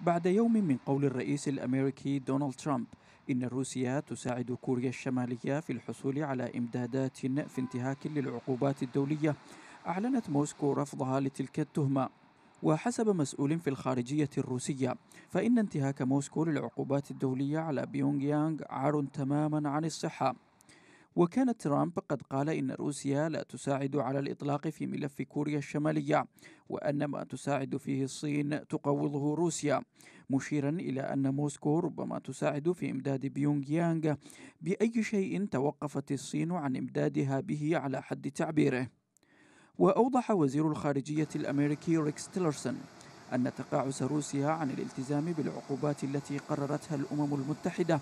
بعد يوم من قول الرئيس الامريكي دونالد ترامب ان روسيا تساعد كوريا الشماليه في الحصول على امدادات في انتهاك للعقوبات الدوليه اعلنت موسكو رفضها لتلك التهمه وحسب مسؤول في الخارجية الروسية فإن انتهاك موسكو للعقوبات الدولية على بيونغ يانغ عار تماما عن الصحة وكان ترامب قد قال إن روسيا لا تساعد على الإطلاق في ملف كوريا الشمالية وأن ما تساعد فيه الصين تقوضه روسيا مشيرا إلى أن موسكو ربما تساعد في إمداد بيونغ يانغ بأي شيء توقفت الصين عن إمدادها به على حد تعبيره وأوضح وزير الخارجية الأمريكي ريكس تيلرسون أن تقاعس روسيا عن الالتزام بالعقوبات التي قررتها الأمم المتحدة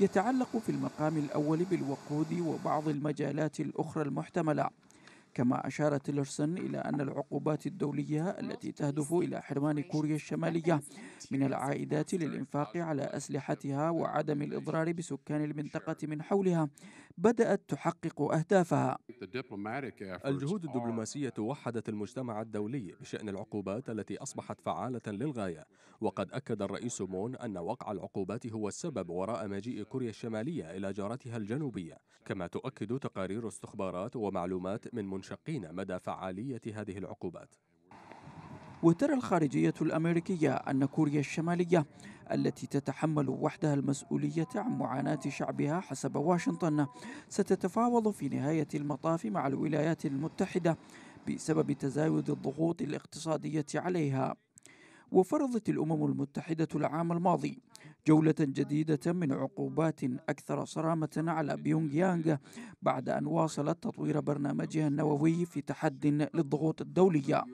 يتعلق في المقام الأول بالوقود وبعض المجالات الأخرى المحتملة كما أشار تيلرسون إلى أن العقوبات الدولية التي تهدف إلى حرمان كوريا الشمالية من العائدات للإنفاق على أسلحتها وعدم الإضرار بسكان المنطقة من حولها بدأت تحقق أهدافها الجهود الدبلوماسية وحدت المجتمع الدولي بشأن العقوبات التي أصبحت فعالة للغاية وقد أكد الرئيس مون أن وقع العقوبات هو السبب وراء مجيء كوريا الشمالية إلى جارتها الجنوبية كما تؤكد تقارير استخبارات ومعلومات من المنشقين مدى فعالية هذه العقوبات وترى الخارجية الأمريكية أن كوريا الشمالية التي تتحمل وحدها المسؤولية عن معاناة شعبها حسب واشنطن ستتفاوض في نهاية المطاف مع الولايات المتحدة بسبب تزايد الضغوط الاقتصادية عليها وفرضت الأمم المتحدة العام الماضي جولة جديدة من عقوبات أكثر صرامة على بيونغ يانغ بعد أن واصلت تطوير برنامجها النووي في تحد للضغوط الدولية